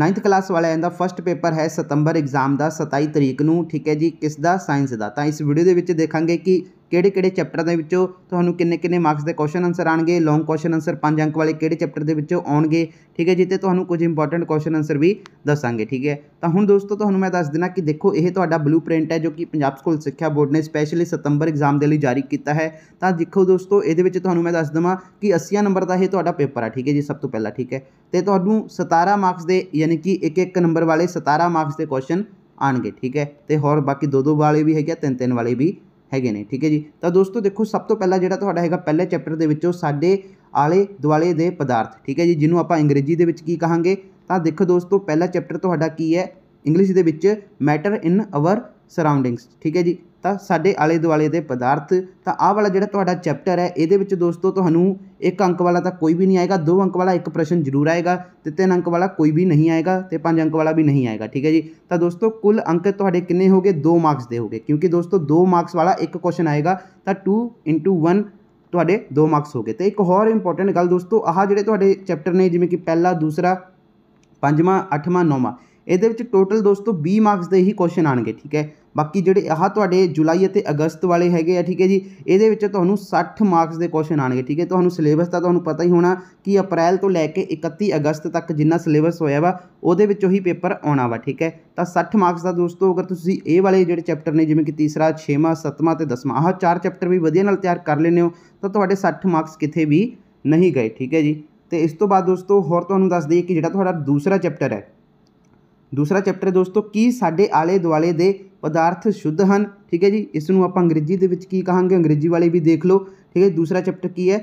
9th class ਵਾਲਿਆਂ ਦਾ first paper ਹੈ ਸਤੰਬਰ exam ਦਾ 27 ਤਰੀਕ ਨੂੰ ਠੀਕ ਹੈ ਜੀ ਕਿਸ ਦਾ ਸਾਇੰਸ ਦਾ ਤਾਂ ਇਸ ਵੀਡੀਓ ਦੇ ਵਿੱਚ ਦੇਖਾਂਗੇ ਕਿ ਕਿਹੜੇ ਕਿਹੜੇ ਚੈਪਟਰ ਦੇ ਵਿੱਚੋਂ ਤੁਹਾਨੂੰ ਕਿੰਨੇ ਕਿੰਨੇ ਮਾਰਕਸ ਦੇ ਕੁਐਸਚਨ ਆਨਸਰ ਆਣਗੇ ਲੌਂਗ ਕੁਐਸਚਨ ਆਨਸਰ 5 ਅੰਕ ਵਾਲੇ ਕਿਹੜੇ ਚੈਪਟਰ ਦੇ ਵਿੱਚੋਂ ਆਉਣਗੇ ਠੀਕ ਹੈ ਜੀ ਤੇ ਤੁਹਾਨੂੰ ਕੁਝ ਇੰਪੋਰਟੈਂਟ ਕੁਐਸਚਨ ਆਨਸਰ ਵੀ ਦੱਸਾਂਗੇ ਠੀਕ ਹੈ ਤਾਂ ਹੁਣ ਦੋਸਤੋ ਤੁਹਾਨੂੰ ਮੈਂ ਦੱਸ ਦੇਣਾ ਕਿ ਦੇਖੋ ਇਹ ਤੁਹਾਡਾ ਬਲੂਪ੍ਰਿੰਟ ਹੈ ਜੋ ਕਿ ਪੰਜਾਬ ਸਕੂਲ ਸਿੱਖਿਆ ਬੋਰਡ ਨੇ ਸਪੈਸ਼ਲੀ ਸਤੰਬਰ ਐਗਜ਼ਾਮ ਦੇ ਲਈ ਜਾਰੀ ਕੀਤਾ ਹੈ ਤਾਂ ਦੇਖੋ ਦੋਸਤੋ ਇਹਦੇ ਵਿੱਚ ਤੁਹਾਨੂੰ ਮੈਂ ਦੱਸ ਦਵਾਂ ਕਿ 80 ਨੰਬਰ ਦਾ ਇਹ ਤੁਹਾਡਾ ਪੇਪਰ ਆ ਠੀਕ ਹੈ ਜੀ ਸਭ ਤੋਂ ਪਹਿਲਾਂ ਠੀਕ ਹੈ ਤੇ ਤੁਹਾਨੂੰ 17 ਮਾਰਕਸ ਦੇ ਯਾਨੀ ਕਿ ਇੱਕ ਇੱਕ ਨੰਬਰ ਵਾਲੇ 17 ਮਾਰਕਸ ਦੇ ਕੁਐਸਚਨ ਆਣਗੇ ਠੀਕ ਹੈ ਤੇ ਹੋਰ ਬਾਕੀ ਦੋ ਦੋ ਵਾਲੇ ਵੀ ਹੈਗੇ ਤਿੰਨ ਤਿੰਨ ਵਾਲੇ ਵੀ ਹੈਗੇ ਨੇ ਠੀਕ ਹੈ ਜੀ ਤਾਂ ਦੋਸਤੋ ਦੇਖੋ ਸਭ ਤੋਂ ਪਹਿਲਾਂ ਜਿਹੜਾ ਤੁਹਾਡਾ ਹੈਗਾ ਪਹਿਲੇ ਚੈਪਟਰ ਦੇ ਵਿੱਚੋਂ ਸਾਡੇ ਆਲੇ ਦੁਆਲੇ ਦੇ ਪਦਾਰਥ ਠੀਕ ਹੈ ਜੀ ਜਿਹਨੂੰ ਆਪਾਂ ਅੰਗਰੇਜ਼ੀ ਦੇ ਵਿੱਚ ਕੀ ਕਹਾਂਗੇ ਤਾਂ ਦੇਖੋ ਦੋਸਤੋ ਪਹਿਲਾ ਚੈਪਟਰ ਤੁਹਾਡਾ ਕੀ ਹੈ ਇੰਗਲਿਸ਼ ਦੇ ਵਿੱਚ ਮੈਟਰ ਇਨ ਆਵਰ ਸਰਾਊਂਡਿੰਗਸ ਠੀਕ ਹੈ ਜੀ ਤਾਂ ਸਾਡੇ ਆਲੇ ਦੁਆਲੇ ਦੇ ਪਦਾਰਥ ਤਾਂ ਆਹ ਵਾਲਾ ਜਿਹੜਾ ਤੁਹਾਡਾ ਚੈਪਟਰ ਹੈ ਇਹਦੇ ਵਿੱਚ ਦੋਸਤੋ ਤੁਹਾਨੂੰ ਇੱਕ ਅੰਕ ਵਾਲਾ ਤਾਂ ਕੋਈ ਵੀ ਨਹੀਂ ਆਏਗਾ ਦੋ ਅੰਕ ਵਾਲਾ ਇੱਕ ਪ੍ਰਸ਼ਨ ਜ਼ਰੂਰ ਆਏਗਾ ਤੇ ਤਿੰਨ ਅੰਕ ਵਾਲਾ ਕੋਈ ਵੀ ਨਹੀਂ ਆਏਗਾ ਤੇ ਪੰਜ ਅੰਕ ਵਾਲਾ ਵੀ ਨਹੀਂ ਆਏਗਾ ਠੀਕ ਹੈ ਜੀ ਤਾਂ ਦੋਸਤੋ ਕੁੱਲ ਅੰਕ ਤੁਹਾਡੇ ਕਿੰਨੇ ਹੋਗੇ 2 ਮਾਰਕਸ ਦੇ ਹੋਗੇ ਕਿਉਂਕਿ ਦੋਸਤੋ 2 ਮਾਰਕਸ ਵਾਲਾ ਇੱਕ ਕੁਐਸਚਨ ਆਏਗਾ ਤਾਂ 2 1 ਤੁਹਾਡੇ 2 ਮਾਰਕਸ ਹੋਗੇ ਤੇ ਇੱਕ ਹੋਰ ਇੰਪੋਰਟੈਂਟ ਗੱਲ ਦੋਸਤੋ ਆਹ ਜਿਹੜੇ ਤੁਹਾਡੇ ਚੈਪਟਰ ਨੇ ਜਿਵੇਂ ਕਿ ਪਹਿਲਾ ਦੂਸਰਾ ਪੰਜਵਾਂ ਅੱਠਵਾਂ ਨੌਵਾਂ ਇਹਦੇ ਵਿੱਚ ਟੋਟਲ ਦੋਸਤੋ 20 ਮਾਰਕਸ ਦੇ ਹੀ ਕੁਐਸਚਨ ਆਣਗੇ ਠੀਕ ਹੈ ਬਾਕੀ ਜਿਹੜੇ ਆਹ ਤੁਹਾਡੇ ਜੁਲਾਈ ਅਤੇ ਅਗਸਤ ਵਾਲੇ ਹੈਗੇ ਆ ਠੀਕ ਹੈ ਜੀ ਇਹਦੇ ਵਿੱਚ ਤੁਹਾਨੂੰ 60 ਮਾਰਕਸ ਦੇ ਕੁਐਸਚਨ ਆਣਗੇ ਠੀਕ ਹੈ ਤੁਹਾਨੂੰ ਸਿਲੇਬਸ ਦਾ ਤੁਹਾਨੂੰ ਪਤਾ ਹੀ ਹੋਣਾ ਕਿ ਅਪ੍ਰੈਲ ਤੋਂ ਲੈ ਕੇ 31 ਅਗਸਤ ਤੱਕ ਜਿੰਨਾ ਸਿਲੇਬਸ ਹੋਇਆ ਵਾ ਉਹਦੇ ਵਿੱਚੋਂ ਹੀ ਪੇਪਰ ਆਉਣਾ ਵਾ ਠੀਕ ਹੈ ਤਾਂ 60 ਮਾਰਕਸ ਦਾ ਦੋਸਤੋ ਅਗਰ ਤੁਸੀਂ ਇਹ ਵਾਲੇ ਜਿਹੜੇ ਚੈਪਟਰ ਨੇ ਜਿਵੇਂ ਕਿ ਤੀਸਰਾ 6ਵਾਂ 7ਵਾਂ ਤੇ 10ਵਾਂ ਆਹ ਚਾਰ ਚੈਪਟਰ ਵੀ ਵਧੀਆ ਨਾਲ ਤਿਆਰ ਕਰ ਲੈਨੇ ਹੋ ਤਾਂ ਤੁਹਾਡੇ 60 ਮਾਰਕਸ ਕਿਤੇ ਵੀ ਨਹੀਂ ਗਏ ਠੀਕ ਹੈ ਜੀ ਤੇ ਇਸ ਤੋਂ ਬਾਅਦ ਦੋਸਤੋ ਹੋਰ ਤੁਹਾਨੂੰ ਦੱਸ ਦਈਏ ਕਿ ਜਿਹੜਾ ਤੁਹਾਡਾ ਦੂਸਰਾ ਚੈਪਟਰ ਹੈ ਦੂਸਰਾ ਚੈਪਟਰ ਦੋਸਤੋ ਕੀ ਸਾਡੇ ਆਲੇ ਦੁਆਲੇ ਦੇ पदार्थ शुद्ध हैं ठीक है जी इस आप अंग्रेजी के कहेंगे अंग्रेजी वाले भी देख लो ठीक है दूसरा चैप्टर की है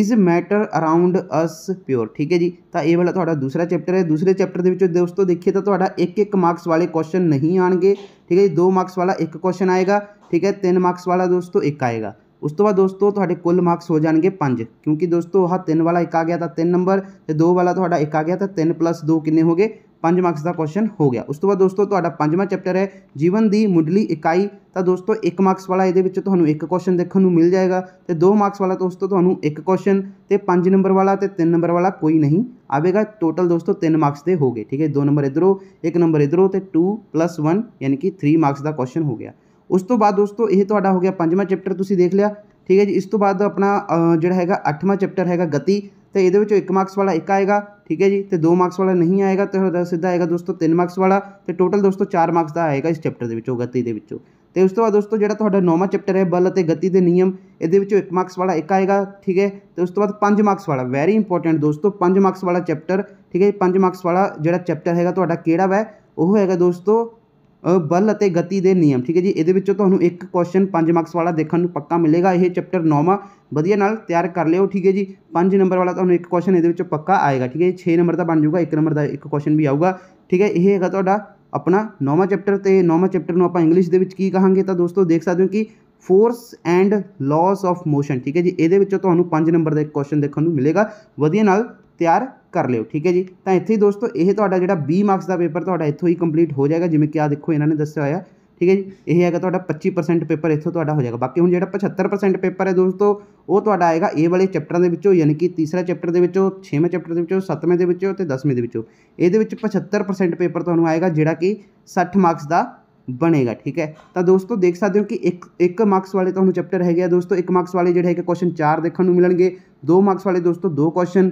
is matter around us pure ठीक है जी तो यह वाला थोड़ा दूसरा चैप्टर है दूसरे चैप्टर के दोस्तों देखिए तो एक एक मार्क्स वाले क्वेश्चन नहीं आएंगे ठीक है जी दो मार्क्स वाला एक क्वेश्चन आएगा ठीक है तीन मार्क्स वाला दोस्तों एक आएगा उस तो बाद दोस्तों थोड़े कुल मार्क्स हो जाएंगे पं क्योंकि दोस्तों वह हाँ तीन वाला एक आ गया था तीन नंबर तो दो वाला थोड़ा एक आ गया था तीन प्लस दो किन्ने हो गए 5 ਮਾਰਕਸ ਦਾ ਕੁਐਸਚਨ ਹੋ ਗਿਆ ਉਸ ਤੋਂ ਬਾਅਦ ਦੋਸਤੋ ਤੁਹਾਡਾ ਪੰਜਵਾਂ ਚੈਪਟਰ ਹੈ ਜੀਵਨ ਦੀ ਮੁੱਢਲੀ ਇਕਾਈ ਤਾਂ ਦੋਸਤੋ 1 ਮਾਰਕਸ ਵਾਲਾ ਇਹਦੇ ਵਿੱਚ ਤੁਹਾਨੂੰ ਇੱਕ ਕੁਐਸਚਨ ਦੇਖਣ ਨੂੰ ਮਿਲ ਜਾਏਗਾ ਤੇ 2 ਮਾਰਕਸ ਵਾਲਾ ਦੋਸਤੋ ਤੁਹਾਨੂੰ ਇੱਕ ਕੁਐਸਚਨ ਤੇ 5 ਨੰਬਰ ਵਾਲਾ ਤੇ 3 ਨੰਬਰ ਵਾਲਾ ਕੋਈ ਨਹੀਂ ਆਵੇਗਾ ਟੋਟਲ ਦੋਸਤੋ 3 ਮਾਰਕਸ ਦੇ ਹੋਗੇ ਠੀਕ ਹੈ 2 ਨੰਬਰ ਇਧਰੋਂ 1 ਨੰਬਰ ਇਧਰੋਂ ਤੇ 2 1 ਯਾਨੀ ਕਿ 3 ਮਾਰਕਸ ਦਾ ਕੁਐਸਚਨ ਹੋ ਗਿਆ ਉਸ ਤੋਂ ਬਾਅਦ ਦੋਸਤੋ ਇਹ ਤੁਹਾਡਾ ਹੋ ਗਿਆ ਪੰਜਵਾਂ ਚੈਪਟਰ ਤੁਸੀਂ ਦੇਖ ਲਿਆ ਠੀਕ ਹੈ ਜੀ ਇਸ ਤੋਂ ਬਾਅਦ ਆਪਣਾ ਜਿਹੜਾ ਹੈਗਾ 8ਵਾਂ ਚੈਪਟਰ ਹੈਗਾ ਗਤੀ ਤੇ ਇਹਦੇ ਵਿੱਚੋਂ 1 ਮਾਰਕਸ ਵਾਲਾ ਇੱਕ ਆਏਗਾ ਠੀਕ ਹੈ ਜੀ ਤੇ 2 ਮਾਰਕਸ ਵਾਲਾ ਨਹੀਂ ਆਏਗਾ ਤੇ ਉਹਦਾ ਸਿੱਧਾ ਆਏਗਾ ਦੋਸਤੋ 3 ਮਾਰਕਸ ਵਾਲਾ ਤੇ ਟੋਟਲ ਦੋਸਤੋ 4 ਮਾਰਕਸ ਦਾ ਆਏਗਾ ਇਸ ਚੈਪਟਰ ਦੇ ਵਿੱਚੋਂ ਗਤੀ ਦੇ ਵਿੱਚੋਂ ਤੇ ਉਸ ਤੋਂ ਬਾਅਦ ਦੋਸਤੋ ਜਿਹੜਾ ਤੁਹਾਡਾ ਨੌਵਾਂ ਚੈਪਟਰ ਹੈ ਬਲ ਅਤੇ ਗਤੀ ਦੇ ਨਿਯਮ ਇਹਦੇ ਵਿੱਚੋਂ 1 ਮਾਰਕਸ ਵਾਲਾ ਇੱਕ ਆਏਗਾ ਠੀਕ ਹੈ ਤੇ ਉਸ ਤੋਂ ਬਾਅਦ 5 ਮਾਰਕਸ ਵਾਲਾ ਵੈਰੀ ਇੰਪੋਰਟੈਂਟ ਦੋਸਤੋ 5 ਮਾਰਕਸ ਵਾਲਾ ਚੈਪਟਰ ਠੀਕ ਹੈ 5 ਮਾਰਕਸ ਵਾਲਾ ਜਿਹੜਾ ਚੈਪਟਰ ਹੈਗਾ ਤੁਹਾਡਾ ਕਿਹੜਾ ਵੈ ਉਹ ਹੋਏਗਾ ਦੋਸਤੋ ਬਲ ਅਤੇ ਗਤੀ ਦੇ ਨਿਯਮ ਠੀਕ ਹੈ ਜੀ ਇਹਦੇ ਵਿੱਚੋਂ ਤੁਹਾਨੂੰ ਇੱਕ ਕੁਐਸਚਨ 5 ਮਾਰਕਸ ਵਾਲਾ ਦੇਖਣ ਨੂੰ ਪੱਕਾ ਮਿਲੇਗਾ ਇਹ ਚੈਪਟਰ 9ਵਾਂ ਵਧੀਆ ਨਾਲ ਤਿਆਰ ਕਰ ਲਿਓ ਠੀਕ ਹੈ ਜੀ 5 ਨੰਬਰ ਵਾਲਾ ਤੁਹਾਨੂੰ ਇੱਕ ਕੁਐਸਚਨ ਇਹਦੇ ਵਿੱਚੋਂ ਪੱਕਾ ਆਏਗਾ ਠੀਕ ਹੈ 6 ਨੰਬਰ ਦਾ ਬਣ ਜਾਊਗਾ 1 ਨੰਬਰ ਦਾ ਇੱਕ ਕੁਐਸਚਨ ਵੀ ਆਊਗਾ ਠੀਕ ਹੈ ਇਹ ਹੈਗਾ ਤੁਹਾਡਾ ਆਪਣਾ 9ਵਾਂ ਚੈਪਟਰ ਤੇ 9ਵਾਂ ਚੈਪਟਰ ਨੂੰ ਆਪਾਂ ਇੰਗਲਿਸ਼ ਦੇ ਵਿੱਚ ਕੀ ਕਹਾਂਗੇ ਤਾਂ ਦੋਸਤੋ ਦੇਖ ਸਕਦੇ ਹੋ ਕਿ force and laws of motion ਠੀਕ ਹੈ ਜੀ ਇਹਦੇ ਵਿੱਚੋਂ ਤੁਹਾਨੂੰ 5 ਨੰਬਰ ਦਾ ਇੱਕ ਕੁਐਸਚਨ ਦੇਖਣ ਨੂੰ ਮਿਲੇਗਾ ਵਧੀਆ ਨਾਲ ਤਿਆਰ ਕਰ ਲਿਓ ਠੀਕ ਹੈ ਜੀ ਤਾਂ ਇੱਥੇ ਹੀ ਦੋਸਤੋ ਇਹ ਤੁਹਾਡਾ ਜਿਹੜਾ 20 ਮਾਰਕਸ ਦਾ ਪੇਪਰ ਤੁਹਾਡਾ ਇੱਥੋਂ ਹੀ ਕੰਪਲੀਟ ਹੋ ਜਾਏਗਾ ਜਿਵੇਂ ਕਿ ਆ ਦੇਖੋ ਇਹਨਾਂ ਨੇ ਦੱਸਿਆ ਹੋਇਆ ਠੀਕ ਹੈ ਜੀ ਇਹ ਹੈਗਾ ਤੁਹਾਡਾ 25% ਪੇਪਰ ਇੱਥੋਂ ਤੁਹਾਡਾ ਹੋ ਜਾਏਗਾ ਬਾਕੀ ਹੁਣ ਜਿਹੜਾ 75% ਪੇਪਰ ਹੈ ਦੋਸਤੋ ਉਹ ਤੁਹਾਡਾ ਆਏਗਾ ਇਹ ਵਾਲੇ ਚੈਪਟਰਾਂ ਦੇ ਵਿੱਚੋਂ ਯਾਨੀ ਕਿ ਤੀਸਰਾ ਚੈਪਟਰ ਦੇ ਵਿੱਚੋਂ ਛੇਵੇਂ ਚੈਪਟਰ ਦੇ ਵਿੱਚੋਂ ਸੱਤਵੇਂ ਦੇ ਵਿੱਚੋਂ ਤੇ 10ਵੇਂ ਦੇ ਵਿੱਚੋਂ ਇਹਦੇ ਵਿੱਚ 75% ਪੇਪਰ ਤੁਹਾਨੂੰ ਆਏਗਾ ਜਿਹੜਾ ਕਿ 60 ਮਾਰਕਸ ਦਾ ਬਣੇਗਾ ਠੀਕ ਹੈ ਤਾਂ ਦੋਸਤੋ ਦੇਖ ਸਕਦੇ ਹੋ ਕਿ ਇੱਕ ਇੱਕ ਮਾਰਕਸ ਵਾਲੇ ਤੁਹਾਨੂੰ ਚੈਪਟਰ ਹੈਗੇ ਆ ਦੋਸਤੋ ਇੱਕ ਮਾਰਕਸ ਵਾਲੇ ਜਿਹੜੇ ਹੈਗੇ ਕੁਐਸਚਨ 4 ਦੇਖਣ ਨੂੰ ਮਿਲਣਗੇ ਦੋ ਮਾਰਕਸ ਵਾਲੇ ਦੋਸਤੋ ਦੋ ਕੁਐਸਚਨ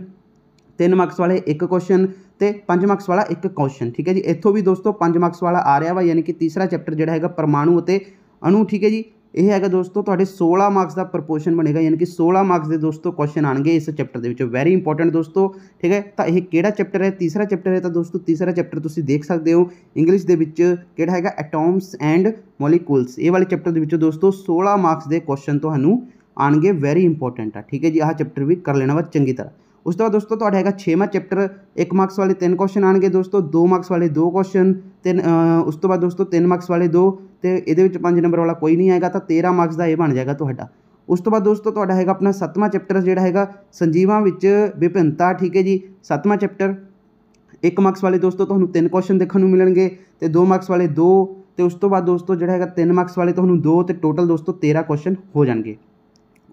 3 ਮਾਰਕਸ ਵਾਲੇ ਇੱਕ ਕੁਐਸਚਨ ਤੇ 5 ਮਾਰਕਸ ਵਾਲਾ ਇੱਕ ਕੁਐਸਚਨ ਠੀਕ ਹੈ ਜੀ ਇੱਥੋਂ ਵੀ ਦੋਸਤੋ 5 ਮਾਰਕਸ ਵਾਲਾ ਆ ਰਿਹਾ ਵਾ ਯਾਨੀ ਕਿ ਤੀਸਰਾ ਚੈਪਟਰ ਜਿਹੜਾ ਹੈਗਾ ਪਰਮਾਣੂ ਅਤੇ ਅਣੂ ਠੀਕ ਹੈ ਜੀ ਇਹ ਹੈਗਾ ਦੋਸਤੋ ਤੁਹਾਡੇ 16 ਮਾਰਕਸ ਦਾ ਪ੍ਰੋਪੋਰਸ਼ਨ ਬਣੇਗਾ ਯਾਨੀ ਕਿ 16 ਮਾਰਕਸ ਦੇ ਦੋਸਤੋ ਕੁਐਸਚਨ ਆਣਗੇ ਇਸ ਚੈਪਟਰ ਦੇ ਵਿੱਚੋਂ ਵੈਰੀ ਇੰਪੋਰਟੈਂਟ ਦੋਸਤੋ ਠੀਕ ਹੈ ਤਾਂ ਇਹ ਕਿਹੜਾ ਚੈਪਟਰ ਹੈ ਤੀਸਰਾ ਚੈਪਟਰ ਹੈ ਤਾਂ ਦੋਸਤੋ ਤੀਸਰਾ ਚੈਪਟਰ ਤੁਸੀਂ ਦੇਖ ਸਕਦੇ ਹੋ ਇੰਗਲਿਸ਼ ਦੇ ਵਿੱਚ ਕਿਹੜਾ ਹੈਗਾ ਐਟਮਸ ਐਂਡ ਮੋਲੀਕੂਲਸ ਇਹ ਵਾਲੇ ਚੈਪਟਰ ਦੇ ਵਿੱਚੋਂ ਦੋਸਤੋ 16 ਮਾਰਕਸ ਦੇ ਕੁਐਸਚਨ ਤੁਹਾਨੂੰ ਆਣਗੇ ਵੈਰੀ ਇੰਪੋਰਟੈਂਟ ਆ ਠੀਕ ਹੈ ਜੀ ਆਹ ਚੈਪਟਰ ਵੀ ਕਰ ਲੈਣਾ ਵਾ ਚੰਗੀ ਤਰ੍ਹਾਂ ਉਸ ਤੋਂ ਬਾਅਦ ਦੋਸਤੋ ਤੁਹਾਡਾ ਹੈਗਾ 6ਵਾਂ ਚੈਪਟਰ 1 ਮਾਰਕਸ ਵਾਲੇ 3 ਕੁਐਸਚਨ ਆਣਗੇ ਦੋਸਤੋ 2 ਮਾਰਕਸ ਵਾਲੇ 2 ਕੁਐਸਚਨ ਤੇ ਉਸ ਤੋਂ ਬਾਅਦ ਦੋਸਤੋ 3 ਮਾਰਕਸ ਵਾਲੇ 2 ਤੇ ਇਹਦੇ ਵਿੱਚ 5 ਨੰਬਰ ਵਾਲਾ ਕੋਈ ਨਹੀਂ ਆਏਗਾ ਤਾਂ 13 ਮਾਰਕਸ ਦਾ ਇਹ ਬਣ ਜਾਏਗਾ ਤੁਹਾਡਾ ਉਸ ਤੋਂ ਬਾਅਦ ਦੋਸਤੋ ਤੁਹਾਡਾ ਹੈਗਾ ਆਪਣਾ 7ਵਾਂ ਚੈਪਟਰ ਜਿਹੜਾ ਹੈਗਾ ਸੰਜੀਵਾਂ ਵਿੱਚ ਵਿਭਿੰਨਤਾ ਠੀਕ ਹੈ ਜੀ 7ਵਾਂ ਚੈਪਟਰ 1 ਮਾਰਕਸ ਵਾਲੇ ਦੋਸਤੋ ਤੁਹਾਨੂੰ 3 ਕੁਐਸਚਨ ਦੇਖਣ ਨੂੰ ਮਿਲਣਗੇ ਤੇ 2 ਮਾਰਕਸ ਵਾਲੇ 2 ਤੇ ਉਸ ਤੋਂ ਬਾਅਦ ਦੋਸਤੋ ਜਿਹੜਾ ਹੈਗਾ 3 ਮਾਰਕਸ ਵਾਲੇ ਤੁਹਾਨੂੰ 2 ਤੇ ਟੋਟਲ ਦੋਸਤੋ 13 ਕੁਐਸਚਨ ਹੋ ਜਾਣਗੇ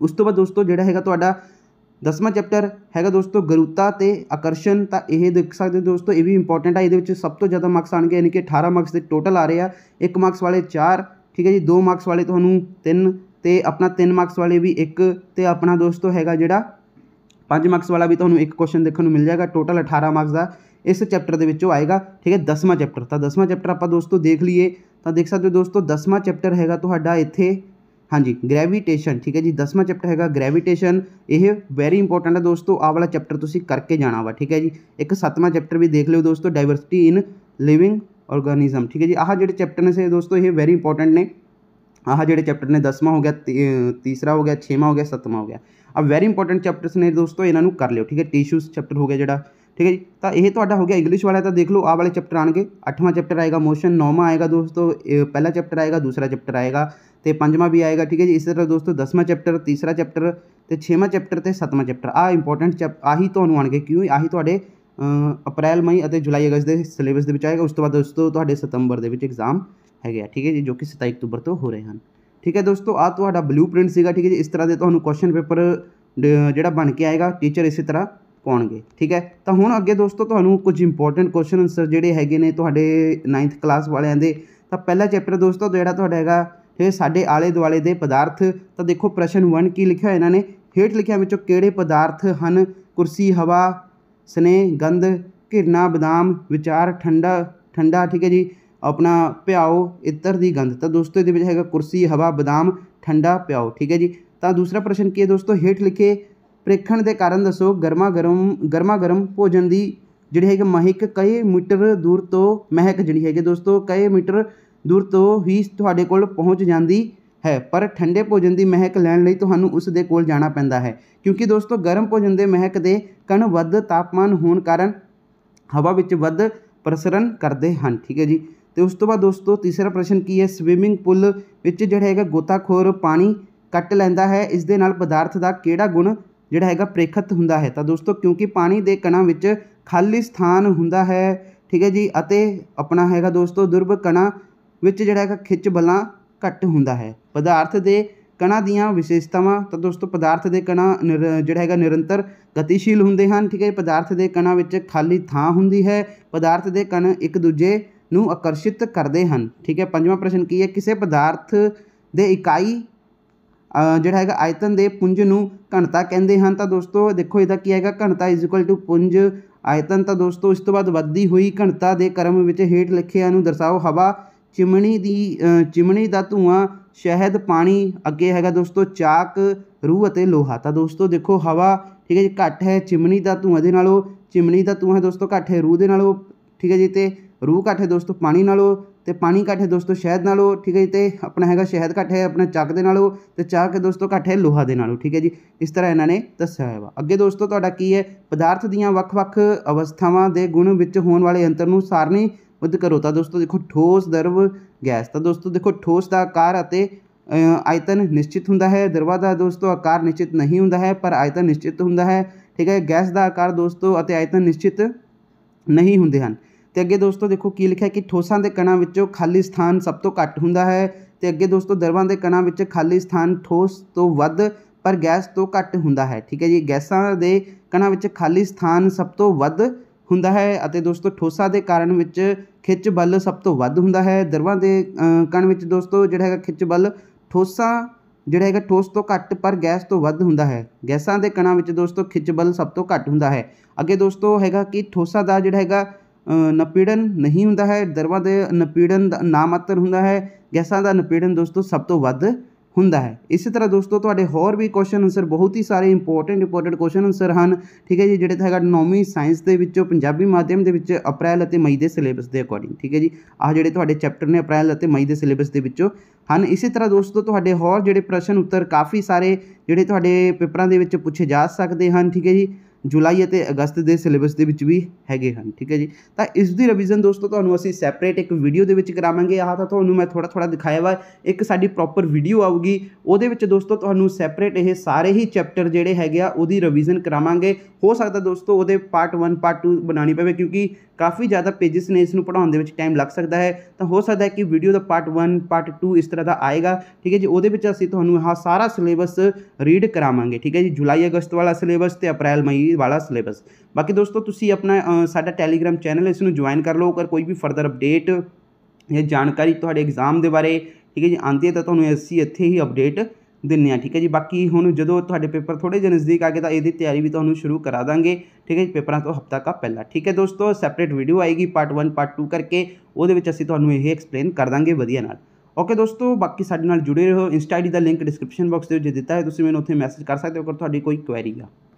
ਉਸ ਤੋਂ ਬਾਅਦ ਦੋਸਤੋ ਜਿਹੜਾ ਹੈਗਾ ਤੁਹਾਡਾ ਦਸਵਾਂ ਚੈਪਟਰ ਹੈਗਾ ਦੋਸਤੋ ਗਰੂਤਾ ਤੇ ਆਕਰਸ਼ਣ ਤਾਂ ਇਹ ਦੇਖ ਸਕਦੇ ਹੋ ਦੋਸਤੋ ਇਹ ਵੀ ਇੰਪੋਰਟੈਂਟ ਆ ਇਹਦੇ ਵਿੱਚ ਸਭ ਤੋਂ ਜ਼ਿਆਦਾ ਮਾਰਕਸ ਆਣਗੇ ਯਾਨੀ ਕਿ 18 ਮਾਰਕਸ ਦੇ ਟੋਟਲ ਆ ਰਹੇ ਆ 1 ਮਾਰਕਸ ਵਾਲੇ 4 ਠੀਕ ਹੈ ਜੀ 2 ਮਾਰਕਸ ਵਾਲੇ ਤੁਹਾਨੂੰ 3 ਤੇ ਆਪਣਾ 3 ਮਾਰਕਸ ਵਾਲੇ ਵੀ 1 ਤੇ ਆਪਣਾ ਦੋਸਤੋ ਹੈਗਾ ਜਿਹੜਾ 5 ਮਾਰਕਸ ਵਾਲਾ ਵੀ ਤੁਹਾਨੂੰ ਇੱਕ ਕੁਐਸਚਨ ਦੇਖਣ ਨੂੰ ਮਿਲ ਜਾਏਗਾ ਟੋਟਲ 18 ਮਾਰਕਸ ਦਾ ਇਸ ਚੈਪਟਰ ਦੇ ਵਿੱਚੋਂ ਆਏਗਾ ਠੀਕ ਹੈ 10ਵਾਂ ਚੈਪਟਰ ਤਾਂ 10ਵਾਂ ਚੈਪਟਰ ਆਪਾਂ ਦੋਸਤੋ ਦੇਖ ਲਈਏ ਤਾਂ ਦੇਖ ਸਕਦੇ ਹੋ ਦੋਸਤੋ 10ਵਾਂ ਚੈਪਟਰ ਹੈਗਾ ਤੁਹਾਡਾ ਇੱਥੇ ਹਾਂਜੀ ਗ੍ਰੈਵਿਟੇਸ਼ਨ ਠੀਕ ਹੈ ਜੀ 10ਵਾਂ ਚੈਪਟਰ ਹੈਗਾ ਗ੍ਰੈਵਿਟੇਸ਼ਨ ਇਹ ਵੈਰੀ ਇੰਪੋਰਟੈਂਟ ਹੈ ਦੋਸਤੋ ਆਹ ਵਾਲਾ ਚੈਪਟਰ ਤੁਸੀਂ ਕਰਕੇ ਜਾਣਾ ਵਾ ਠੀਕ ਹੈ ਜੀ ਇੱਕ 7ਵਾਂ ਚੈਪਟਰ ਵੀ ਦੇਖ ਲਿਓ ਦੋਸਤੋ ਡਾਈਵਰਸਿਟੀ ਇਨ ਲਿਵਿੰਗ ਆਰਗੇਨਿਜ਼ਮ ਠੀਕ ਹੈ ਜੀ ਆਹ ਜਿਹੜੇ ਚੈਪਟਰ ਨੇ ਸੇ ਦੋਸਤੋ ਇਹ ਵੈਰੀ ਇੰਪੋਰਟੈਂਟ ਨੇ ਆਹ ਜਿਹੜੇ ਚੈਪਟਰ ਨੇ 10ਵਾਂ ਹੋ ਗਿਆ ਤੀਸਰਾ ਹੋ ਗਿਆ 6ਵਾਂ ਹੋ ਗਿਆ 7ਵਾਂ ਹੋ ਗਿਆ ਆ ਵੈਰੀ ਇੰਪੋਰਟੈਂਟ ਚੈਪਟਰਸ ਨੇ ਦੋਸਤੋ ਇਹਨਾਂ ਨੂੰ ਕਰ ਲਿਓ ਠੀਕ ਹੈ ਟਿਸ਼ੂਸ ਚੈਪਟਰ ਹੋ ਗਿਆ ਜਿਹੜਾ ਠੀਕ ਹੈ ਜੀ ਤਾਂ ਇਹ ਤੁਹਾਡਾ ਹੋ ਗਿਆ ਇੰਗਲਿਸ਼ ਵਾਲਾ ਤਾਂ ਦੇਖ ਲਓ ਆਹ ਵਾਲੇ ਚੈਪਟਰ ਆਣਗੇ ਅੱਠਵਾਂ ਚੈਪਟਰ ਆਏਗਾ ਮੋਸ਼ਨ ਨੌਵਾਂ ਆਏਗਾ ਦੋਸਤੋ ਪਹਿਲਾ ਚੈਪਟਰ ਆਏਗਾ ਦੂਸਰਾ ਚੈਪਟਰ ਆਏਗਾ ਤੇ ਪੰਜਵਾਂ ਵੀ ਆਏਗਾ ਠੀਕ ਹੈ ਜੀ ਇਸੇ ਤਰ੍ਹਾਂ ਦੋਸਤੋ ਦਸਵਾਂ ਚੈਪਟਰ ਤੀਸਰਾ ਚੈਪਟਰ ਤੇ ਛੇਵਾਂ ਚੈਪਟਰ ਤੇ ਸੱਤਵਾਂ ਚੈਪਟਰ ਆ ਇੰਪੋਰਟੈਂਟ ਚੈਪ ਆਹੀ ਤੁਹਾਨੂੰ ਆਣਗੇ ਕਿਉਂ ਆਹੀ ਤੁਹਾਡੇ ਅਪ੍ਰੈਲ ਮਈ ਅਤੇ ਜੁਲਾਈ ਅਗਸਤ ਦੇ ਸਿਲੇਬਸ ਦੇ ਵਿੱਚ ਆਏਗਾ ਉਸ ਤੋਂ ਬਾਅਦ ਦੋਸਤੋ ਤੁਹਾਡੇ ਸਤੰਬਰ ਦੇ ਵਿੱਚ ਐਗਜ਼ਾਮ ਹੈਗੇ ਆ ਠੀਕ ਹੈ ਜੀ ਜੋ ਕਿ 27 ਅਕਤੂਬਰ ਤੋਂ ਹੋ ਰਹੇ ਹਨ ਠੀਕ ਹੈ ਦੋਸਤੋ ਆ ਤੁਹਾਡਾ ਬਲੂਪ੍ਰਿੰਟ ਸੀਗਾ ਠੀਕ ਹੈ ਜੀ ਇਸ ਤਰ੍ਹਾਂ ਦੇ ਤੁਹਾਨੂੰ ਕੁਐਸਚਨ ਪੇਪਰ ਜਿਹੜਾ ਬਣ ਕੇ ਆਏਗਾ ਟੀਚਰ ਇਸੇ ਤਰ੍ਹਾਂ ਪਾਉਣਗੇ ਠੀਕ ਹੈ ਤਾਂ ਹੁਣ ਅੱਗੇ ਦੋਸਤੋ ਤੁਹਾਨੂੰ ਕੁਝ ਇੰਪੋਰਟੈਂਟ ਕੁਐਸਚਨ ਆਨਸਰ ਜਿਹੜੇ ਹੈਗੇ ਨੇ ਤੁਹਾਡੇ 9th ਕਲਾਸ ਵਾਲਿਆਂ ਦੇ ਤਾਂ ਪਹਿਲਾ ਚੈਪਟਰ ਦੋਸਤੋ ਜਿਹੜਾ ਤੁਹਾਡਾ ਹੈਗਾ ਇਹ ਸਾਡੇ ਆਲੇ ਦੁਆਲੇ ਦੇ ਪਦਾਰਥ ਤਾਂ ਦੇਖੋ ਪ੍ਰਸ਼ਨ 1 ਕੀ ਲਿਖਿਆ ਇਹਨਾਂ ਨੇ ਹੇਠ ਲਿਖਿਆ ਵਿੱਚੋਂ ਕਿਹੜੇ ਪਦਾਰਥ ਹਨ ਕੁਰਸੀ ਹਵਾ ਸਨੇਹ ਗੰਧ ਘਿਰਨਾ ਬਦਾਮ ਵਿਚਾਰ ਠੰਡਾ ਠੰਡਾ ਠੀਕ ਹੈ ਜੀ ਆਪਣਾ ਪਿਆਉ ਇਤਰ ਦੀ ਗੰਧ ਤਾਂ ਦੋਸਤੋ ਇਹਦੇ ਵਿੱਚ ਹੈਗਾ ਕੁਰਸੀ ਹਵਾ ਬਦਾਮ ਠੰਡਾ ਪਿਆਉ ਠੀਕ ਹੈ ਜੀ ਤਾਂ ਦੂਸਰਾ ਪ੍ਰਸ਼ਨ ਕੀ ਹੈ ਦੋਸਤੋ ਹੇਠ ਲਿਖੇ ਪ੍ਰੇਖਣ ਦੇ ਕਾਰਨ ਦੱਸੋ ਗਰਮਾ ਗਰਮ ਗਰਮਾ ਗਰਮ ਭੋਜਨ ਦੀ ਜਿਹੜੀ ਕਿ ਮਹਿਕ ਕਈ ਮੀਟਰ ਦੂਰ ਤੋਂ ਮਹਿਕ ਜਿਹੜੀ ਹੈਗੀ ਦੋਸਤੋ ਕਈ ਮੀਟਰ ਦੂਰ ਤੋਂ ਹੀ ਤੁਹਾਡੇ ਕੋਲ ਪਹੁੰਚ ਜਾਂਦੀ ਹੈ ਪਰ ਠੰਡੇ ਭੋਜਨ ਦੀ ਮਹਿਕ ਲੈਣ ਲਈ ਤੁਹਾਨੂੰ ਉਸ ਦੇ ਕੋਲ ਜਾਣਾ ਪੈਂਦਾ ਹੈ ਕਿਉਂਕਿ ਦੋਸਤੋ ਗਰਮ ਭੋਜਨ ਦੇ ਮਹਿਕ ਦੇ ਕਣ ਵੱਧ ਤਾਪਮਾਨ ਹੋਣ ਕਾਰਨ ਹਵਾ ਵਿੱਚ ਵੱਧ ਪ੍ਰਸਰਣ ਕਰਦੇ ਹਨ ਠੀਕ ਹੈ ਜੀ ਤੇ ਉਸ ਤੋਂ ਬਾਅਦ ਦੋਸਤੋ ਤੀਸਰਾ ਪ੍ਰਸ਼ਨ ਕੀ ਹੈ ਸਵਿਮਿੰਗ ਪੂਲ ਵਿੱਚ ਜਿਹੜਾ ਹੈਗਾ ਗੋਤਾਖੋਰ ਪਾਣੀ ਕੱਟ ਲੈਂਦਾ ਹੈ ਇਸ ਦੇ ਨਾਲ ਪਦਾਰਥ ਦਾ ਕਿਹੜਾ ਗੁਣ ਜਿਹੜਾ ਹੈਗਾ ਪ੍ਰੇਖਤ ਹੁੰਦਾ ਹੈ ਤਾਂ ਦੋਸਤੋ ਕਿਉਂਕਿ ਪਾਣੀ ਦੇ ਕਣਾਂ ਵਿੱਚ ਖਾਲੀ ਸਥਾਨ ਹੁੰਦਾ ਹੈ ਠੀਕ ਹੈ ਜੀ ਅਤੇ ਆਪਣਾ ਹੈਗਾ ਦੋਸਤੋ ਦੁਰਬ ਕਣਾਂ ਵਿੱਚ ਜਿਹੜਾ ਹੈਗਾ ਖਿੱਚ ਬਲਾਂ ਘੱਟ ਹੁੰਦਾ ਹੈ ਪਦਾਰਥ ਦੇ ਕਣਾਂ ਦੀਆਂ ਵਿਸ਼ੇਸ਼ਤਾਵਾਂ ਤਾਂ ਦੋਸਤੋ ਪਦਾਰਥ ਦੇ ਕਣਾਂ ਜਿਹੜਾ ਹੈਗਾ ਨਿਰੰਤਰ ਗਤੀਸ਼ੀਲ ਹੁੰਦੇ ਹਨ ਠੀਕ ਹੈ ਪਦਾਰਥ ਦੇ ਕਣਾਂ ਵਿੱਚ ਖਾਲੀ ਥਾਂ ਹੁੰਦੀ ਹੈ ਪਦਾਰਥ ਦੇ ਕਣ ਇੱਕ ਦੂਜੇ ਨੂੰ ਆਕਰਸ਼ਿਤ ਕਰਦੇ ਹਨ ਠੀਕ ਹੈ ਪੰਜਵਾਂ ਪ੍ਰਸ਼ਨ ਕੀ ਹੈ ਕਿਸੇ ਪਦਾਰਥ ਦੇ ਇਕਾਈ ਜਿਹੜਾ ਹੈਗਾ ਆਇਤਨ ਦੇ ਪੁੰਜ ਨੂੰ ਘਣਤਾ ਕਹਿੰਦੇ ਹਨ ਤਾਂ ਦੋਸਤੋ ਦੇਖੋ ਇਹਦਾ ਕੀ ਹੈਗਾ ਘਣਤਾ ਇਜ਼ ਇਕੁਅਲ ਟੂ ਪੁੰਜ ਆਇਤਨ ਤਾਂ ਦੋਸਤੋ ਇਸ ਤੋਂ ਬਾਅਦ ਵੱਧਦੀ ਹੋਈ ਘਣਤਾ ਦੇ ਕਰਮ ਵਿੱਚ ਹੇਠ ਲਿਖਿਆਂ ਨੂੰ ਦਰਸਾਓ ਹਵਾ ਚਿਮਣੀ ਦੀ ਚਿਮਣੀ ਦਾ ਧੂਆਂ ਸ਼ਹਿਦ ਪਾਣੀ ਅੱਗੇ ਹੈਗਾ ਦੋਸਤੋ ਚਾਕ ਰੂਹ ਅਤੇ ਲੋਹਾ ਤਾਂ ਦੋਸਤੋ ਦੇਖੋ ਹਵਾ ਠੀਕ ਹੈ ਜੀ ਘੱਟ ਹੈ ਚਿਮਣੀ ਦਾ ਧੂਆਂ ਦੇ ਨਾਲੋਂ ਚਿਮਣੀ ਦਾ ਧੂਆਂ ਹੈ ਦੋਸਤੋ ਘੱਟ ਹੈ ਰੂਹ ਦੇ ਨਾਲੋਂ ਠੀਕ ਹੈ ਜੀ ਤੇ ਰੂਹ ਘੱਟ ਹੈ ਦੋਸਤੋ ਪਾਣੀ ਨਾਲੋਂ ਤੇ ਪਾਣੀ ਘੱਟ ਹੈ ਦੋਸਤੋ ਸ਼ਹਿਦ ਨਾਲੋਂ ਠੀਕ ਹੈ ਜੀ ਤੇ ਆਪਣਾ ਹੈਗਾ ਸ਼ਹਿਦ ਘੱਟ ਹੈ ਆਪਣਾ ਚੱਕ ਦੇ ਨਾਲੋਂ ਤੇ ਚਾਹ ਕੇ ਦੋਸਤੋ ਘੱਟ ਹੈ ਲੋਹਾ ਦੇ ਨਾਲੋਂ ਠੀਕ ਹੈ ਜੀ ਇਸ ਤਰ੍ਹਾਂ ਇਹਨਾਂ ਨੇ ਦੱਸਿਆ ਹੋਇਆ ਵਾ ਅੱਗੇ ਦੋਸਤੋ ਤੁਹਾਡਾ ਕੀ ਹੈ ਪਦਾਰਥ ਦੀਆਂ ਵੱਖ-ਵੱਖ ਅਵਸਥਾਵਾਂ ਦੇ ਗੁਣ ਵਿੱਚ ਹੋਣ ਵਾਲੇ ਅੰਤਰ ਨੂੰ ਸਾਰਨੀ ਬੁੱਧ ਕਰੋ ਤਾਂ ਦੋਸਤੋ ਦੇਖੋ ਠੋਸ ਦਰਵ ਗੈਸ ਤਾਂ ਦੋਸਤੋ ਦੇਖੋ ਠੋਸ ਦਾ ਆਕਾਰ ਅਤੇ ਆਇਤਨ ਨਿਸ਼ਚਿਤ ਹੁੰਦਾ ਹੈ ਦਰਵਾ ਦਾ ਦੋਸਤੋ ਆਕਾਰ ਨਿਸ਼ਚਿਤ ਨਹੀਂ ਹੁੰਦਾ ਹੈ ਪਰ ਆਇਤਨ ਨਿਸ਼ਚਿਤ ਹੁੰਦਾ ਹੈ ਠੀਕ ਹੈ ਗੈਸ ਦਾ ਆਕਾਰ ਦੋਸਤੋ ਅਤੇ ਆਇਤਨ ਨਿਸ਼ਚਿਤ ਨਹੀਂ ਹੁੰਦੇ ਹਨ ਤੇ ਅੱਗੇ ਦੋਸਤੋ ਦੇਖੋ ਕੀ ਲਿਖਿਆ ਕਿ ਠੋਸਾਂ ਦੇ ਕਣਾਂ ਵਿੱਚੋਂ ਖਾਲੀ ਸਥਾਨ ਸਭ ਤੋਂ ਘੱਟ ਹੁੰਦਾ ਹੈ ਤੇ ਅੱਗੇ ਦੋਸਤੋ ਦਰਵਾਂ ਦੇ ਕਣਾਂ ਵਿੱਚ ਖਾਲੀ ਸਥਾਨ ਠੋਸ ਤੋਂ ਵੱਧ ਪਰ ਗੈਸ ਤੋਂ ਘੱਟ ਹੁੰਦਾ ਹੈ ਠੀਕ ਹੈ ਜੀ ਗੈਸਾਂ ਦੇ ਕਣਾਂ ਵਿੱਚ ਖਾਲੀ ਸਥਾਨ ਸਭ ਤੋਂ ਵੱਧ ਹੁੰਦਾ ਹੈ ਅਤੇ ਦੋਸਤੋ ਠੋਸਾ ਦੇ ਕਾਰਨ ਵਿੱਚ ਖਿੱਚ ਬਲ ਸਭ ਤੋਂ ਵੱਧ ਹੁੰਦਾ ਹੈ ਦਰਵਾਂ ਦੇ ਕਣ ਵਿੱਚ ਦੋਸਤੋ ਜਿਹੜਾ ਹੈਗਾ ਖਿੱਚ ਬਲ ਠੋਸਾ ਜਿਹੜਾ ਹੈਗਾ ਠੋਸ ਤੋਂ ਘੱਟ ਪਰ ਗੈਸ ਤੋਂ ਵੱਧ ਹੁੰਦਾ ਹੈ ਗੈਸਾਂ ਦੇ ਕਣਾਂ ਵਿੱਚ ਦੋਸਤੋ ਖਿੱਚ ਬਲ ਸਭ ਤੋਂ ਘੱਟ ਹੁੰਦਾ ਹੈ ਅੱਗੇ ਦੋਸਤੋ ਹੈਗਾ ਕਿ ਠੋਸਾ ਦਾ ਜਿਹੜਾ ਹੈਗਾ ਨਪੀੜਨ ਨਹੀਂ ਹੁੰਦਾ ਹੈ ਦਰਵਾਂ ਦੇ ਨਪੀੜਨ ਦਾ ਅਤਰ ਹੁੰਦਾ ਹੈ ਗੈਸਾਂ ਦਾ ਨਪੀੜਨ ਦੋਸਤੋ ਸਭ ਤੋਂ ਵੱਧ ਹੁੰਦਾ ਹੈ ਇਸੇ ਤਰ੍ਹਾਂ ਦੋਸਤੋ ਤੁਹਾਡੇ ਹੋਰ ਵੀ ਕੁਐਸਚਨ ਆਨਸਰ ਬਹੁਤ ਹੀ ਸਾਰੇ ਇੰਪੋਰਟੈਂਟ ਇੰਪੋਰਟੈਂਟ ਕੁਐਸਚਨ ਆਨਸਰ ਹਨ ਠੀਕ ਹੈ ਜੀ ਜਿਹੜੇ ਹੈਗਾ ਨੌਵੀਂ ਸਾਇੰਸ ਦੇ ਵਿੱਚੋਂ ਪੰਜਾਬੀ ਮਾਧਿਅਮ ਦੇ ਵਿੱਚ ਅਪ੍ਰੈਲ ਅਤੇ ਮਈ ਦੇ ਸਿਲੇਬਸ ਦੇ ਅਕੋਰਡਿੰਗ ਠੀਕ ਹੈ ਜੀ ਆਹ ਜਿਹੜੇ ਤੁਹਾਡੇ ਚੈਪਟਰ ਨੇ ਅਪ੍ਰੈਲ ਅਤੇ ਮਈ ਦੇ ਸਿਲੇਬਸ ਦੇ ਵਿੱਚੋਂ ਹਨ ਇਸੇ ਤਰ੍ਹਾਂ ਦੋਸਤੋ ਤੁਹਾਡੇ ਹੋਰ ਜਿਹੜੇ ਪ੍ਰਸ਼ਨ ਉੱਤਰ ਕਾਫੀ ਸਾਰੇ ਜਿਹੜੇ ਤੁਹਾਡੇ ਪੇਪਰਾਂ ਦੇ ਵਿੱਚ ਪੁੱਛੇ ਜਾ ਸਕਦੇ ਹਨ ਠੀਕ ਹੈ ਜੀ ਜੁਲਾਈ ਅਤੇ ਅਗਸਤ ਦੇ ਸਿਲੇਬਸ ਦੇ ਵਿੱਚ ਵੀ ਹੈਗੇ ਹਨ ਠੀਕ ਹੈ ਜੀ ਤਾਂ ਇਸ ਦੀ ਰਿਵੀਜ਼ਨ ਦੋਸਤੋ ਤੁਹਾਨੂੰ ਅਸੀਂ ਸੈਪਰੇਟ ਇੱਕ ਵੀਡੀਓ ਦੇ ਵਿੱਚ ਕਰਾਵਾਂਗੇ ਆਹ ਤਾਂ ਤੁਹਾਨੂੰ ਮੈਂ ਥੋੜਾ ਥੋੜਾ ਦਿਖਾਇਆ ਵਾ ਇੱਕ ਸਾਡੀ ਪ੍ਰੋਪਰ ਵੀਡੀਓ ਆਊਗੀ ਉਹਦੇ ਵਿੱਚ ਦੋਸਤੋ ਤੁਹਾਨੂੰ ਸੈਪਰੇਟ ਇਹ ਸਾਰੇ ਹੀ ਚੈਪਟਰ ਜਿਹੜੇ ਹੈਗੇ ਆ ਉਹਦੀ ਰਿਵੀਜ਼ਨ ਕਰਾਵਾਂਗੇ ਹੋ ਸਕਦਾ ਦੋਸਤੋ ਉਹਦੇ ਪਾਰਟ 1 ਪਾਰਟ 2 ਬਣਾਣੀ ਪਵੇ ਕਿਉਂਕਿ ਕਾਫੀ ਜ਼ਿਆਦਾ ਪੇजेस ਨੇ ਇਸ ਨੂੰ ਪੜਾਉਣ ਦੇ ਵਿੱਚ ਟਾਈਮ ਲੱਗ ਸਕਦਾ ਹੈ ਤਾਂ ਹੋ ਸਕਦਾ ਹੈ ਕਿ ਵੀਡੀਓ ਦਾ ਪਾਰਟ 1 ਪਾਰਟ 2 ਇਸ ਤਰ੍ਹਾਂ ਦਾ ਆਏਗਾ ਠੀਕ ਹੈ ਜੀ ਉਹਦੇ ਵਿੱਚ ਅਸੀਂ ਤੁਹਾਨੂੰ ਆ ਸਾਰਾ ਸਿਲੇਬਸ ਰੀਡ ਕਰਾਵਾਂਗੇ ਠੀਕ ਹੈ ਜੀ ਜੁਲਾਈ ਅਗਸਤ ਵਾਲਾ ਸਿਲੇਬਸ ਤੇ ਅਪ੍ਰੈਲ ਮਈ ਵਾਲਾ ਸਿਲੇਬਸ ਬਾਕੀ ਦੋਸਤੋ ਤੁਸੀਂ ਆਪਣਾ ਸਾਡਾ ਟੈਲੀਗ੍ਰam ਚੈਨਲ ਇਸ ਨੂੰ ਜੁਆਇਨ ਕਰ ਲਓ ਕਰ ਕੋਈ ਵੀ ਫਰਦਰ ਅਪਡੇਟ ਜਾਂ ਜਾਣਕਾਰੀ ਤੁਹਾਡੇ ਐਗਜ਼ਾਮ ਦੇ ਬਾਰੇ ਠੀਕ ਹੈ ਜੀ ਆਂਦੀ ਹੈ ਤਾਂ ਤੁਹਾਨੂੰ ਅਸੀਂ ਇੱਥੇ ਹੀ ਅਪਡੇਟ ਦਿੰਨੇ ਆ ਠੀਕ ਹੈ ਜੀ ਬਾਕੀ ਹੁਣ ਜਦੋਂ ਤੁਹਾਡੇ ਪੇਪਰ ਥੋੜੇ ਜਿਹੇ ਨਜ਼ਦੀਕ ਆ ਗਏ ਤਾਂ ਇਹਦੀ ਤਿਆਰੀ ਵੀ ਤੁਹਾਨੂੰ ਸ਼ੁਰੂ ਕਰਾ ਦਾਂਗੇ ਠੀਕ ਹੈ ਜੀ ਪੇਪਰਾਂ ਤੋਂ ਹਫਤਾ ਕਾ ਪਹਿਲਾਂ ਠੀਕ ਹੈ ਦੋਸਤੋ ਸੈਪਰੇਟ ਵੀਡੀਓ ਆਏਗੀ ਪਾਰਟ 1 ਪਾਰਟ 2 ਕਰਕੇ ਉਹਦੇ ਵਿੱਚ ਅਸੀਂ ਤੁਹਾਨੂੰ ਇਹ ਐਕਸਪਲੇਨ ਕਰ ਦਾਂਗੇ ਵਧੀਆ ਨਾਲ ਓਕੇ ਦੋਸਤੋ ਬਾਕੀ ਸਾਡੇ ਨਾਲ ਜੁੜੇ ਰਹੋ ਇੰਸਟਾ ਦੀ ਦਾ ਲਿੰਕ ਡਿਸਕ੍ਰਿਪਸ਼ਨ ਬਾਕਸ ਦੇ ਵਿੱਚ ਦਿੱਤਾ ਹੈ ਤੁਸੀਂ ਮੈਨੂੰ ਉੱਥੇ ਮੈਸੇਜ ਕਰ ਸਕਦੇ ਹੋ ਅਗਰ ਤੁਹਾਡੀ ਕੋਈ ਕੁਐਰੀ ਆ